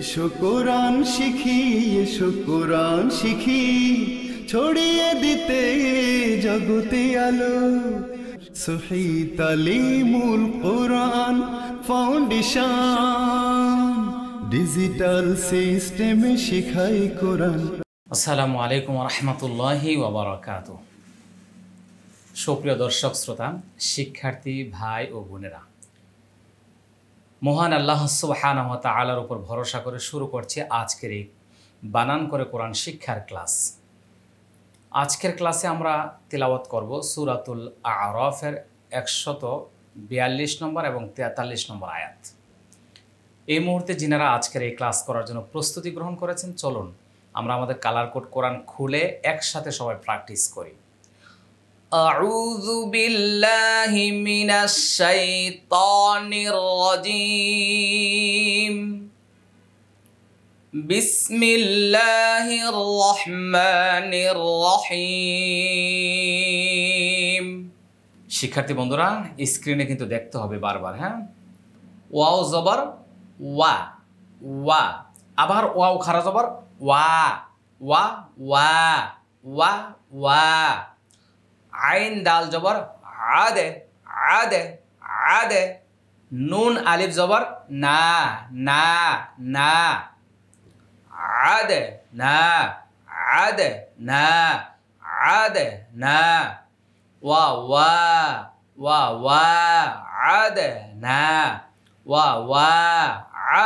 এসো কোরআন শিখি এসো কোরআন শিখি ছড়িয়ে দিতে জগতে আলো সহি মূল কোরআন ফাউন্ডেশন ডিজিটাল সিস্টেমে শিখাই কোরআন আসসালামু আলাইকুম রহমতুল্লাহি ওবরাকাত সুপ্রিয় দর্শক শ্রোতা শিক্ষার্থী ভাই ও বোনেরা মহান আল্লাহ সুবাহানহতা আলার উপর ভরসা করে শুরু করছে আজকের এই বানান করে কোরআন শিক্ষার ক্লাস আজকের ক্লাসে আমরা তিলাবত করব সুরাতুল আরফের একশত বিয়াল্লিশ নম্বর এবং তেতাল্লিশ নম্বর আয়াত এই মুহূর্তে যিনারা আজকের এই ক্লাস করার জন্য প্রস্তুতি গ্রহণ করেছেন চলুন আমরা আমাদের কালার কোড কোরআন খুলে একসাথে সবাই প্র্যাকটিস করি أعوذ بالله من الشيطان الرجيم بسم الله الرحمن الرحيم শিক্ষার্থী বন্ধুরা স্ক্রিনে কিন্তু দেখতে হবে বারবার হ্যাঁ ওয়াও জবর ওয়া ওয়া আবার ওয়াও খারা জবর ওয়া ওয়া ওয়া ওয়া ওয়া আইন দাল জবর আদে আদে আদে নুন আলিফ জবর না না না আদে না আদে না আদে না ওয়া ওয়া ওয়া ওয়া আদে না ওয়া ওয়া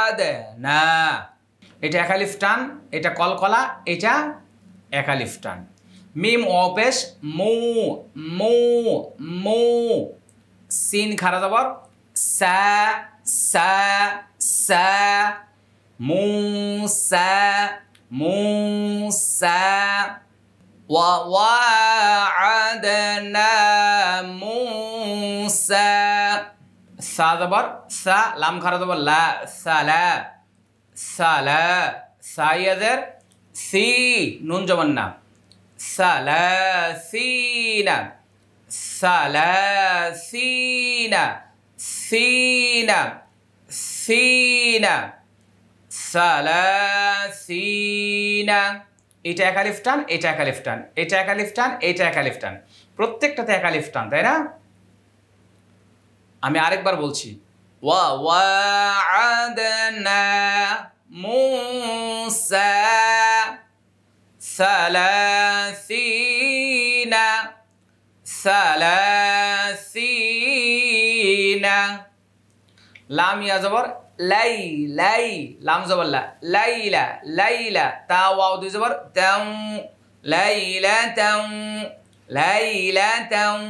আদে না এটা একালিফ টান এটা কলকলা এটা একালিফ টান মিম অপেশ মো মো মো সিন খারা জবর সা সা সা মু সা মু সা ووعدنا موسى সা জবর সা লাম খারা জবর লা সালা সালা সাইয়াদের সি নুন জবর সালাসিনা সালাসিনা সিনা সিনা সালাসিনা এটা একা টান এটা একা টান এটা একা টান এটা একা টান প্রত্যেকটাতে একা টান তাই না আমি আরেকবার বলছি ওয়া ওয়া মুসা ثلاثين ثلاثين لام يا زبر لي لي لام زبر لا ليلى ليلى تا واو دي زبر تم ليلى تم ليلى تم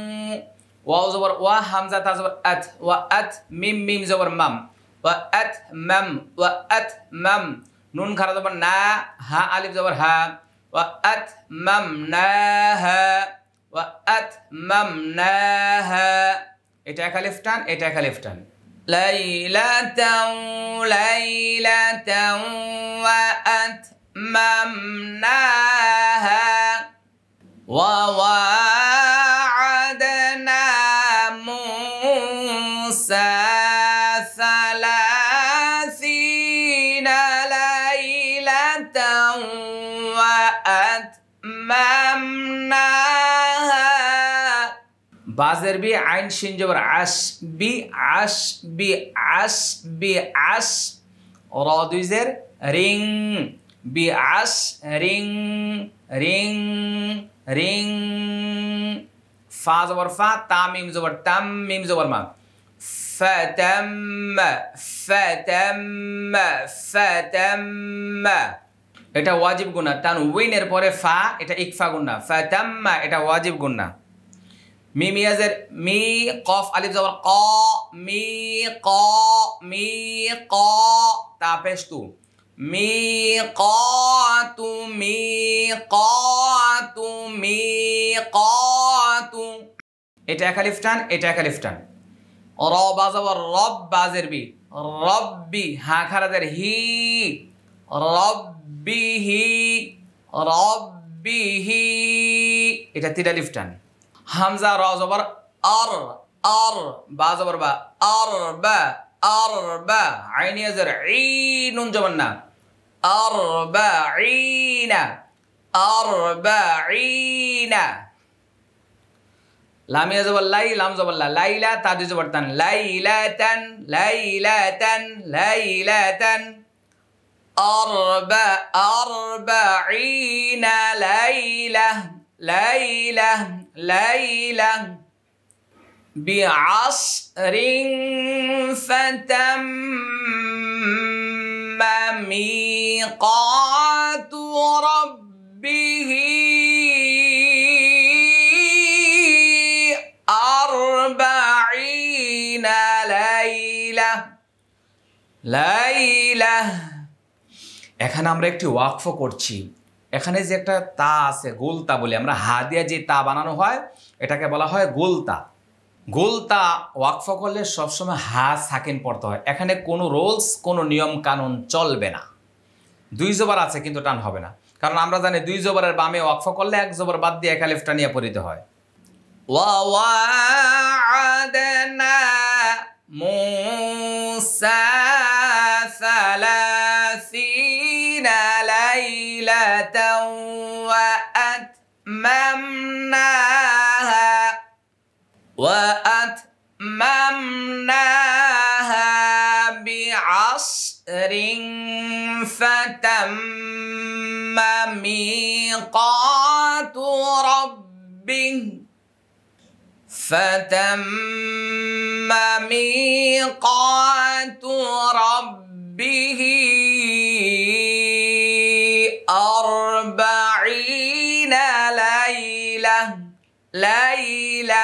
واو زبر وا همزه تا زبر ات وات ميم ميم زبر مم وات مم وات مم নুন খারা জবর না হা আলিফ জবর হা وأتممناها وأتممناها اتاك لفتان اتاك لفتان ليلة ليلة وأتممناها وواحد বাজের বি আইন সিন জবর আস বি আস বি আস বি আস র দুইজের রিং বি আস রিং রিং রিং ফা জবর ফা তাম মিম জবর তাম মিম জবর মা فتم فتم فتم এটা ওয়াজিব গুণা তান উইনের পরে ফা এটা ইকফা গুণা ফাতাম্মা এটা ওয়াজিব গুণা মিমিয়াজের মি কফ আলিফ জবর ক মি ক মি ক তা পেশ তু মি ক তু মি ক তু মি ক তু এটা এক আলিফ টান এটা এক আলিফ টান র বাজাবর রব বাজের বি রব্বি হা খারাজের হি রব্বিহি রব্বিহি এটা তিন আলিফ টান همزه را زبر ار ار با زبر با ار با ار با عين يزر عين جمنا با عين لام يزب اللي لام زب الله ليلة تاجز برتن ليلة ليلة ليلة أربع أربعين ليلة ليلة ليلة بعصر فتم ميقات ربه أربعين ليلة ليلة এখানে আমরা একটি ওয়াকফ করছি এখানে যে একটা তা আছে গোলতা বলি আমরা হা দিয়ে যে তা বানানো হয় এটাকে বলা হয় গোলতা গোলতা ওয়াকফ করলে সবসময় হা সাকিন পড়তে হয় এখানে কোনো রোলস কোনো নিয়ম কানুন চলবে না দুই জোবার আছে কিন্তু টান হবে না কারণ আমরা জানি দুই জোবারের বামে ওয়াকফ করলে এক জোবার বাদ দিয়ে এক আলিফটা নিয়ে পড়িতে হয় ওয়া মুসা ليلة وأتممناها وأتممناها بعصر فتم ميقات ربه فتم ميقات ربه أربعين ليلة ليلة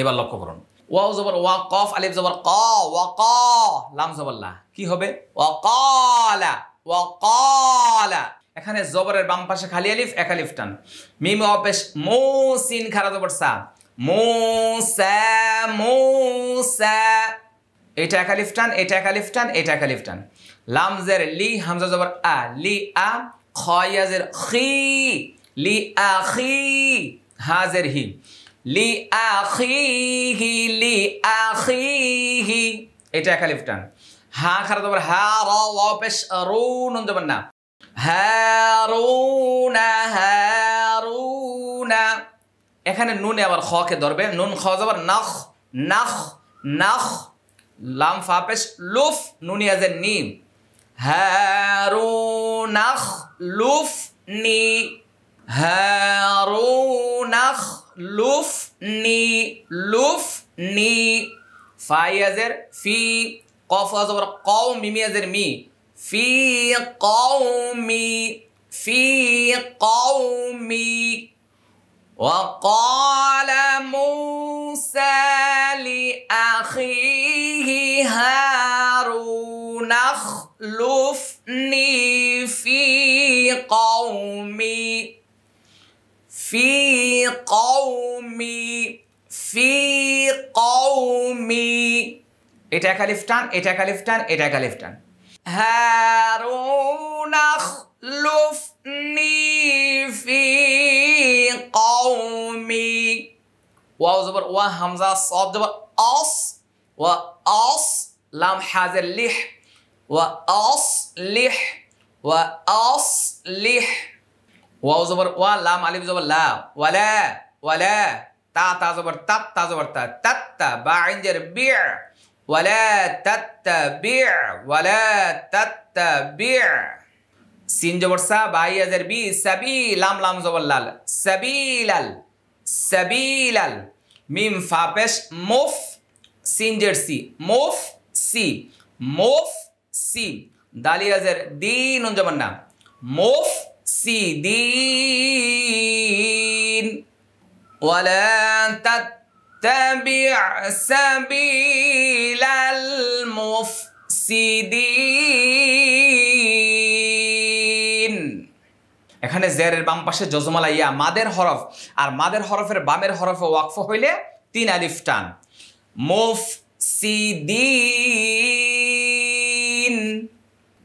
এবার লক্ষ্য করুন ওয়াও জবর ওয়া কফ আলিফ জবর ক ওয়া ক লাম জবর লা কি হবে ওয়া কালা ওয়া কালা এখানে জবরের বাম পাশে খালি আলিফ এক আলিফ টান মিম অপেশ মো সিন খারা জবর সা মো সা মো সা এটা এক আলিফ টান এটা এক আলিফ টান এটা এক আলিফ টান লামজের লি হামজা জবর আ লি আ খয়াজের খি লি আখি হাজের হি লি আখি হি লি আখি হি এটা খালি টান হা খারাপ তোমার হা র ও পেশ রু নুন না হ্যারুনা হ্যারুনা এখানে নুনে আবার খকে ধরবে নুন খ যাবার নখ নখ নখ লাম ফাপেশ লুফ নুনিয়াজের নিম হ্যারুনাখ اخلفني هارون اخلفني لفني فايزر في قاف أزور قوم ميم مي في قومي في قومي وقال موسى لأخيه هارون لفني في قومي في قومي في قومي এটা এক আলিফ টান এটা এক هارون اخلفني في قومي واو زبر وهمزة صاد زبر أص وأص لام حازل لح وأصلح وأصلح واو زبر وا لام الف زبر لا ولا ولا تا تا زبر تا تا زبر تا تت با عندر بيع ولا تتبع ولا تتبع سين زبر سا با يزر بي سبيل لام لام زبر لال سبيلال سبيلال ميم فا بش مف سين جر سي مف سي مف সি দালিয়াজের দি নুন জবর না মোফ সি দিন ওয়ালা تتبع سبيل المفسدين এখানে জেরের বাম পাশে জজমালা ইয়া মাদের হরফ আর মাদের হরফের বামের হরফে ওয়াকফ হইলে তিন আলিফ টান মোফ সিদিন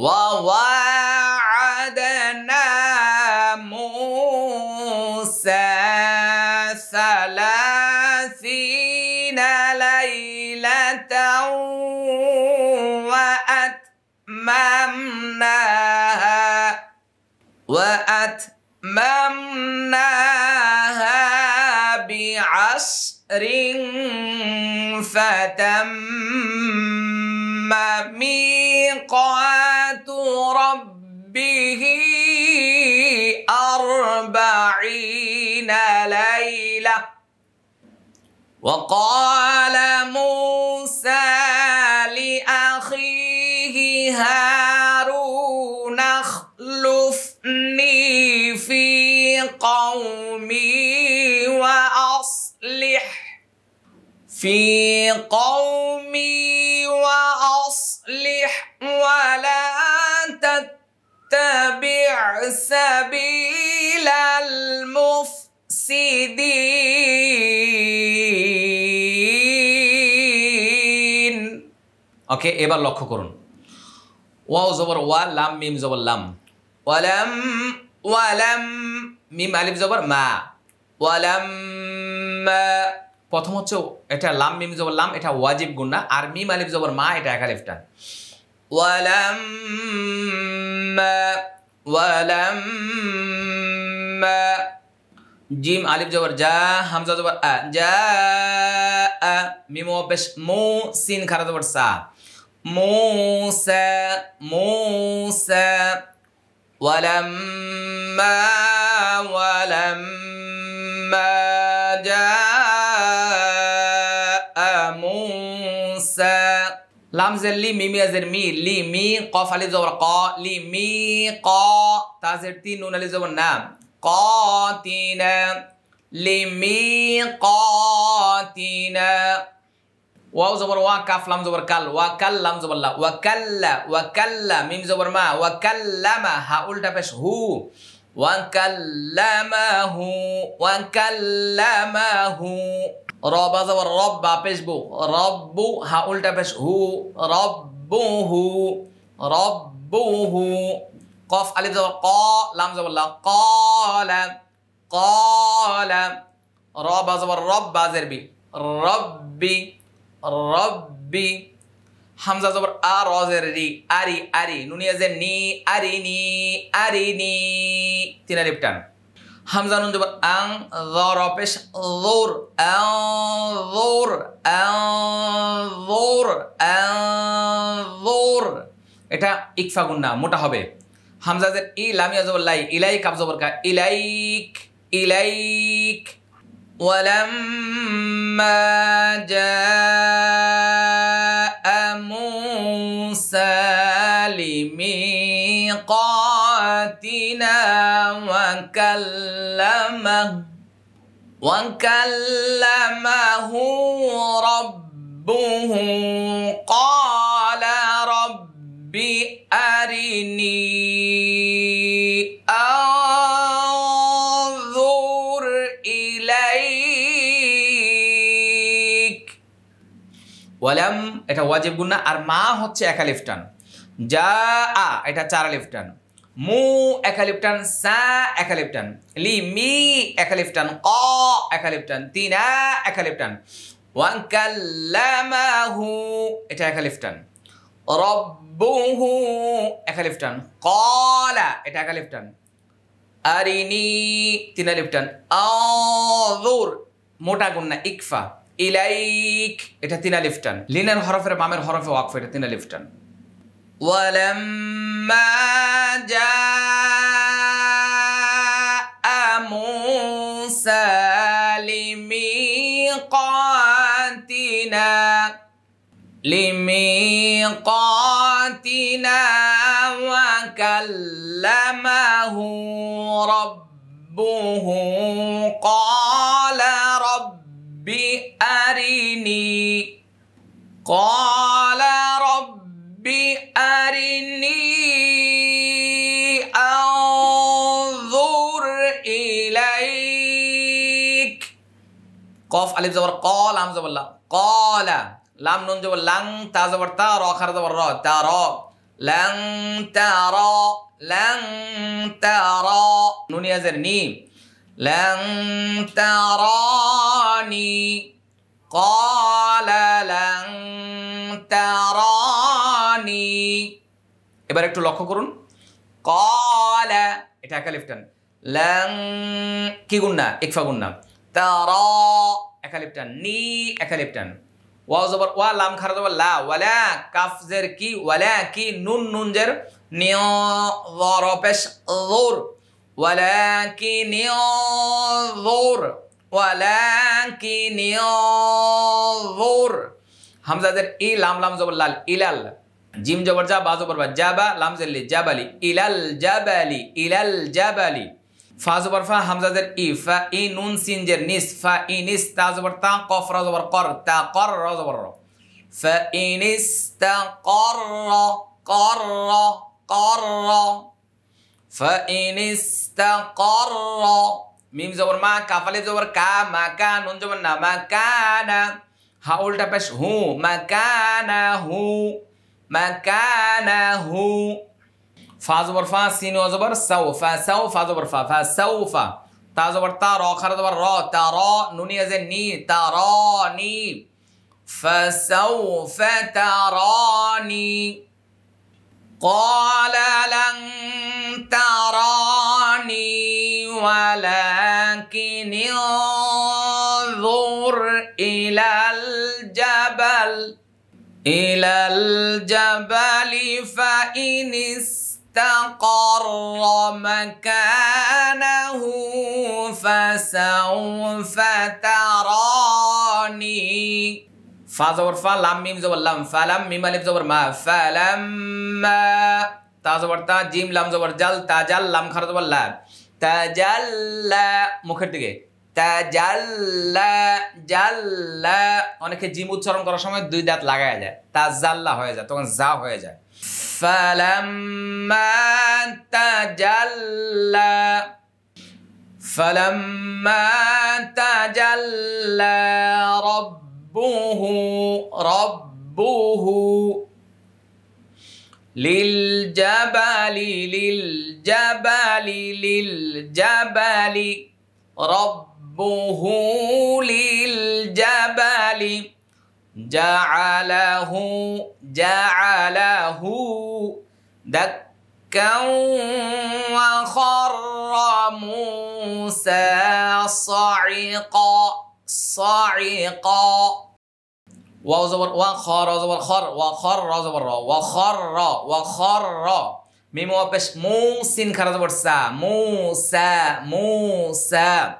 وواعدنا موسى ثلاثين ليلة وأتممناها وأتممناها بعشر فتم ميقات وقال موسى ওকে এবার লক্ষ্য করুন ওয়াও জবর ওয়া লাম মিম জবর লাম ওয়ালাম ওয়ালাম মিম আলিফ জবর মা ওয়ালাম প্রথম হচ্ছে এটা লাম মিম জবর লাম এটা ওয়াজিব না আর মিম আলিফ জবর মা এটা এক ওয়ালাম ওয়ালাম জিম আলিফ জবর যা হামজা জবর আ যা মিম পেশ মু সিন খারা জবর সা موسى موسى ولما ولما جاء موسى لام زر لي ميم يا زر مي لي مي قاف علي زور قا لي مي قا تازر تي نون علي زور نام قاتنا لميقاتنا واو زبر وا كاف لام زبر كال وكل لام زبر لا وكل وكل ميم زبر ما وكلم ها الٹا پیش هو وكلمه وكلمه رب زبر رب پیش بو رب ها الٹا پیش هو ربه ربه قاف الف زبر قا لام زبر لا قال قال رب زبر رب زبر بي ربي রব্বি হামজা জবর আ রজের রি আরি আরি নুনিয়া যে নি আরি নি আরি নি তিন আলিফ টান হামজা নুন জবর আং রপেশ লোর লোর লোর লোর এটা ইকফাগুন না মোটা হবে হামজাজের ই লামিয়া জবর লাই ইলাইক জবর কা ইলাইক ইলাইক ولما جاء موسى لميقاتنا وكلمه وكلمه ربه قال এটা ওয়াজিব গুন্না আর মা হচ্ছে একা লিফটান যা আ এটা চার লিফটান মু একা টান সা একা টান লি মি একা টান ক তিন টান তিনা একালিফ ওয়ান কাল্লামাহু এটা একা টান রব্বুহু একা টান কলা এটা একা টান আরিনি তিন আলিফ আযুর আদুর মোটা গুন্না ইকফা إليك إتتينا لفتن لين الحرف رب عمير حرف وقف إتتينا لفتن ولما جاء موسى لميقاتنا لميقاتنا وكلمه ربه قال أرني قال رب أرني أنظر إليك قاف ألف زبر قال لام زبر الله قال لام نون زبر لن تا زبر تا را خر زبر را ترى لن ترى لن ترى نون يا زرني لن تراني তারানি এবার একটু লক্ষ্য করুন কলা এটা একা লিফটান লং কি গুন্না ইকফা গুন্না তার একা লিফটান নি একা লিফটান ওয়া জবর ওয়া লাম খারা জবর লা ওয়ালা কাফ জের কি ওয়ালা কি নুন নুন জের নিয় জর পেশ জোর ওয়ালা কি নিয় জোর ولكن انظر হামজাদের ই লাম লাম জবর লাল ইলাল জিম জবর যা বা জবর বা জাবা লাম জেল্লি জাবালি ইলাল জাবালি ইলাল জাবালি ফা জবর ফা হামজাদের ই ফা ই নুন সিন জের নিস ফা ই নিস তা জবর তা কফ র জবর কর তা কর র জবর র ফা ই নিস তা কর র কর র কর র ফা ই নিস তা কর র মিম জবর মা কাফালি জবর কা মা কা নুন জবর না মা কানা হা উল্টা পেশ হু মা কানা হু মা কানা হু ফা জবর ফা সিন জবর সাউ ফা সাউ ফা জবর ফা ফা সাউ ফা তা জবর তা র খারা জবর র তা র নুনি আছে নি তা র নি فسوف تراني قال لن تراني ولكن انظر إلى الجبل إلى الجبل فإن استقر مكانه فسوف تراني فازور فلم ميم زور لم فلم ميم الف زور ما فلم تا تا جيم لم زور جل تا جل لم خرد ولا তাজাল্লা মুখের দিকে তাজাল্লা জাল্লা অনেকে জিম উচ্চারণ করার সময় দুই দাঁত লাগায় যায় তাজাল্লা হয়ে যায় তখন যা হয়ে যায় ফালাম্মা তাজাল্লা রব্বুহু রব্বুহু للجبل للجبل للجبل ربه للجبل جعله جعله دكا وخر موسى صعقا صعقا واو زبر وخر زبر خر وخر زبر را وخر را وخر را ميم واو بش مو سين خر زبر سا مو سا مو سا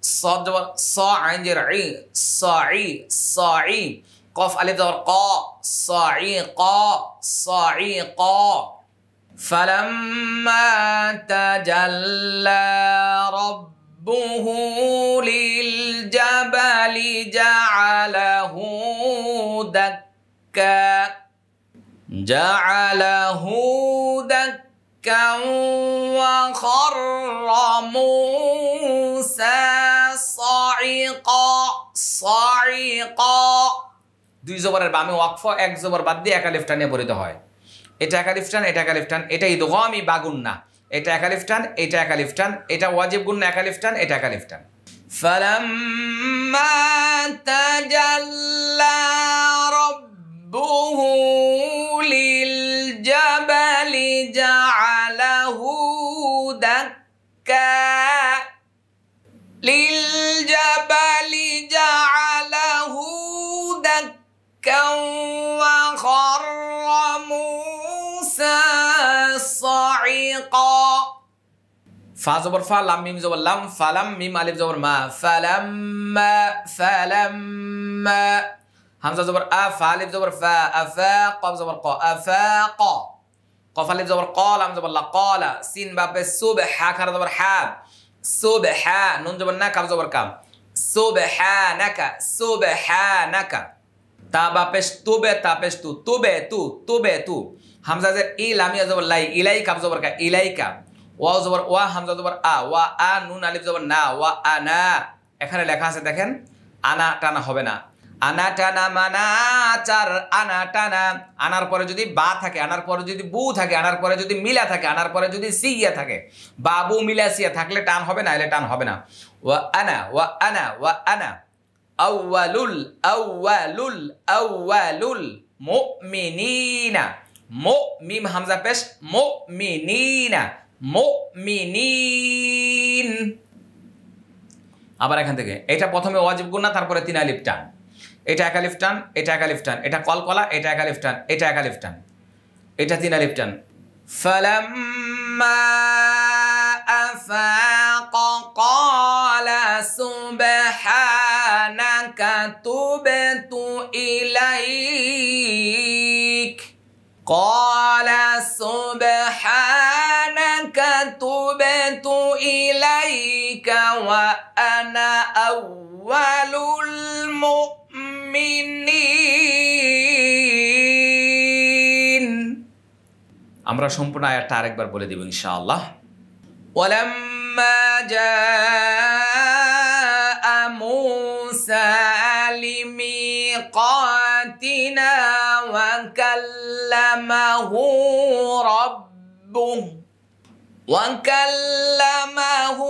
صاد زبر صا عين جرعي صاعي صاعي قاف ألف زبر قا صاعي قا صاعي قا فلما تجلى رب ربه للجبل جعله دكا جعله دكا وخر موسى صعقا صعقا দুই জবরের বামে ওয়াকফ এক জবর বাদ দিয়ে একা টানে পড়িতে হয় এটা একা টান এটা একালিফ টান এটা ইদগামি বাগুন না এটা একা টান এটা একালিফ টান এটা ওয়াজিব গুণ একালিফ টান এটা একালিফ টান فلما تجلى ফা জবর ফা লাম মিম জবর লাম ফালাম মিম আলিফ জবর মা ফালাম্মা ফালাম্মা হামজা জবর আ ফা আলিফ জবর ফা আফা কফ জবর ক আফা ক কফ আলিফ জবর ক লাম জবর লা কলা সিন বাপে সুব হা খার জবর হা সুব হা নুন জবর না কাম জবর কাম সুব হা নাকা সুব হা নাকা তা বাপেশ তুবে তা তাপেশ তু তুবে তু তুবে তু হামজা জের ই লামিয়া জবর লাই ইলাই কাপ জবর কা ইলাই কাপ ওয়া জবর ওয়া হামজা জবর আ ওয়া আ নুন আলিফ জবর না ওয়া আনা এখানে লেখা আছে দেখেন আনা টানা হবে না আনা টানা মানা চার আনা টানা আনার পরে যদি বা থাকে আনার পরে যদি বু থাকে আনার পরে যদি মিলা থাকে আনার পরে যদি সিয়া থাকে বাবু মিলা সিয়া থাকলে টান হবে না এলে টান হবে না ওয়া আনা ওয়া আনা ওয়া আনা আউয়ালুল আউয়ালুল আউয়ালুল মুমিনিনা মুমিম হামজা পেশ মুমিনিনা মিনিন আবার এখান থেকে এটা প্রথমে ওয়াজিব গুণা তারপরে তিন আলিফ টান এটা একা লিফটান টান এটা একা লিফটান টান এটা কলকলা এটা একা লিফটান টান এটা একা লিফটান টান এটা তিন আলিফ টান فلما أفاق قال أول المؤمنين أمرا شمبنا আমরা بار بولي আরেকবার إن شاء الله ولما جاء موسى لميقاتنا وكلمه ربه وكلمه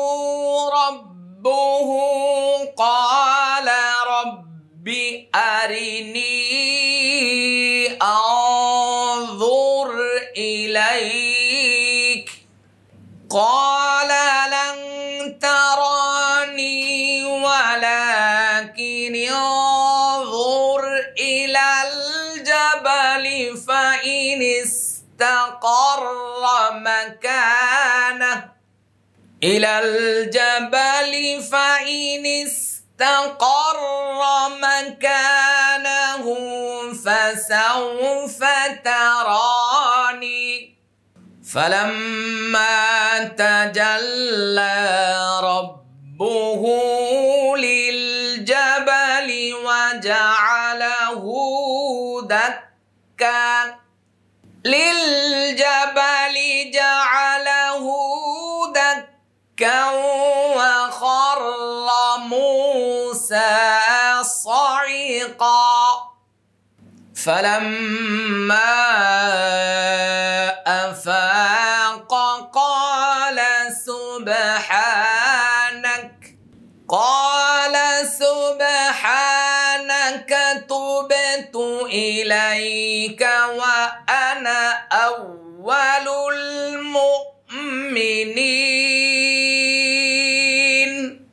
ربه ربه قال رب أرني أنظر إليك قال لن تراني ولكن انظر إلى الجبل فإن استقر مكانه إلى الجبل فإن استقر مكانه فسوف تراني فلما تجلى فلما أفاق قال سبحانك قال سبحانك تبت إليك وأنا أول المؤمنين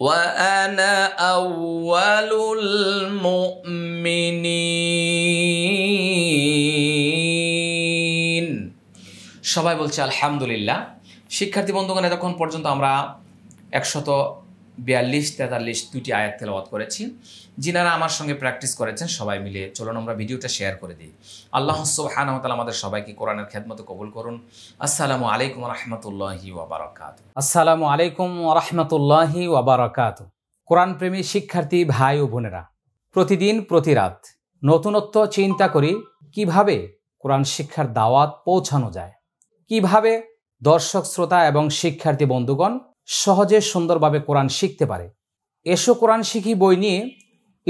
وأنا أول المؤمنين সবাই বলছে আলহামদুলিল্লাহ শিক্ষার্থী বন্ধুগণ এতক্ষণ পর্যন্ত আমরা একশত বিয়াল্লিশ তেতাল্লিশ দুটি আয়াত তেলাওয়াত করেছি যিনারা আমার সঙ্গে প্র্যাকটিস করেছেন সবাই মিলে চলুন আমরা ভিডিওটা শেয়ার করে দিই আল্লাহ সুবহান আমাদের সবাইকে কোরআনের খেদমতো কবুল করুন আসসালামু আলাইকুম রহমতুল্লাহি ওয়াবারাকাত আসসালামু আলাইকুম রহমতুল্লাহি ওয়াবারাকাত কোরআন প্রেমী শিক্ষার্থী ভাই ও বোনেরা প্রতিদিন প্রতি রাত নতুনত্ব চিন্তা করি কিভাবে কোরআন শিক্ষার দাওয়াত পৌঁছানো যায় কিভাবে দর্শক শ্রোতা এবং শিক্ষার্থী বন্ধুগণ সহজে সুন্দরভাবে কোরআন শিখতে পারে এসো কোরআন শিখি বই নিয়ে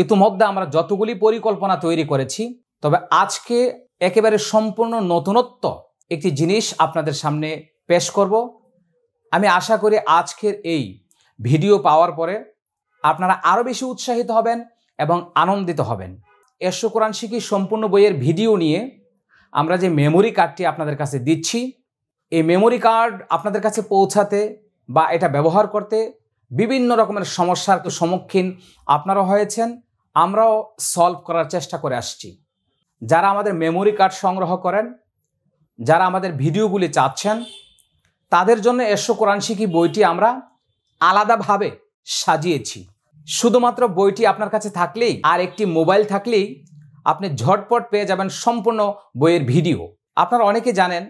ইতিমধ্যে আমরা যতগুলি পরিকল্পনা তৈরি করেছি তবে আজকে একেবারে সম্পূর্ণ নতুনত্ব একটি জিনিস আপনাদের সামনে পেশ করব আমি আশা করি আজকের এই ভিডিও পাওয়ার পরে আপনারা আরও বেশি উৎসাহিত হবেন এবং আনন্দিত হবেন এসো কোরআন শিখি সম্পূর্ণ বইয়ের ভিডিও নিয়ে আমরা যে মেমোরি কার্ডটি আপনাদের কাছে দিচ্ছি এই মেমোরি কার্ড আপনাদের কাছে পৌঁছাতে বা এটা ব্যবহার করতে বিভিন্ন রকমের সমস্যার সম্মুখীন আপনারা হয়েছেন আমরাও সলভ করার চেষ্টা করে আসছি যারা আমাদের মেমোরি কার্ড সংগ্রহ করেন যারা আমাদের ভিডিওগুলি চাচ্ছেন তাদের জন্য এসো কোরআন শিখি বইটি আমরা আলাদাভাবে সাজিয়েছি শুধুমাত্র বইটি আপনার কাছে থাকলেই আর একটি মোবাইল থাকলেই আপনি ঝটপট পেয়ে যাবেন সম্পূর্ণ বইয়ের ভিডিও আপনারা অনেকে জানেন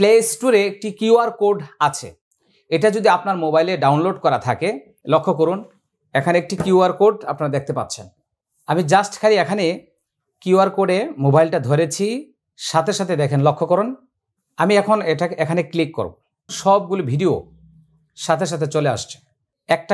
প্লে স্টোরে একটি কিউআর কোড আছে এটা যদি আপনার মোবাইলে ডাউনলোড করা থাকে লক্ষ্য করুন এখানে একটি কিউআর কোড আপনারা দেখতে পাচ্ছেন আমি জাস্ট খালি এখানে কিউআর কোডে মোবাইলটা ধরেছি সাথে সাথে দেখেন লক্ষ্য করুন আমি এখন এটা এখানে ক্লিক করব সবগুলো ভিডিও সাথে সাথে চলে আসছে